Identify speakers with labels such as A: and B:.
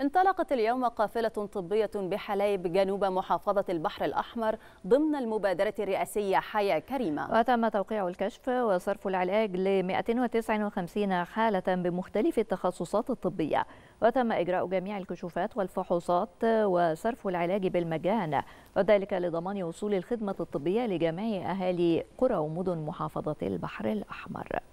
A: انطلقت اليوم قافلة طبية بحلايب جنوب محافظة البحر الأحمر
B: ضمن المبادرة الرئاسية حياة كريمة وتم توقيع الكشف وصرف العلاج ل 159 حالة بمختلف التخصصات الطبية وتم إجراء جميع الكشوفات والفحوصات وصرف العلاج بالمجان وذلك لضمان وصول الخدمة الطبية لجميع أهالي قرى ومدن محافظة البحر الأحمر